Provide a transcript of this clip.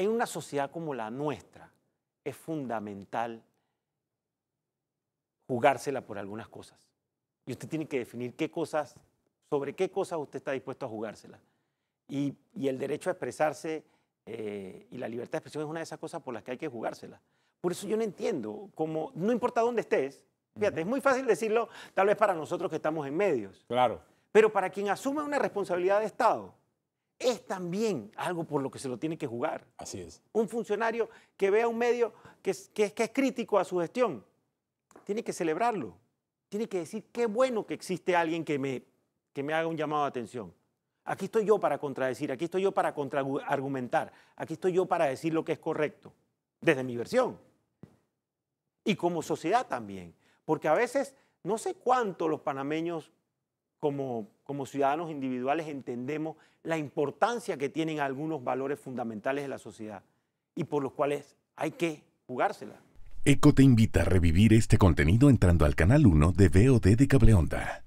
en una sociedad como la nuestra es fundamental jugársela por algunas cosas. Y usted tiene que definir qué cosas, sobre qué cosas usted está dispuesto a jugársela. Y, el derecho a expresarse eh, y la libertad de expresión es una de esas cosas por las que hay que jugársela. Por eso yo no entiendo, como no importa dónde estés, fíjate, es muy fácil decirlo tal vez para nosotros que estamos en medios. Claro. Pero para quien asume una responsabilidad de Estado, es también algo por lo que se lo tiene que jugar. Así es. Un funcionario que vea un medio que, que es crítico a su gestión, tiene que celebrarlo. Tiene que decir, qué bueno que existe alguien que me, que me haga un llamado de atención. Aquí estoy yo para contradecir, aquí estoy yo para contraargumentar, aquí estoy yo para decir lo que es correcto, desde mi versión. Y como sociedad también, porque a veces no sé cuánto los panameños como, ciudadanos individuales entendemos la importancia que tienen algunos valores fundamentales de la sociedad y por los cuales hay que jugársela. ECO te invita a revivir este contenido entrando al canal 1 de VOD de Cableonda.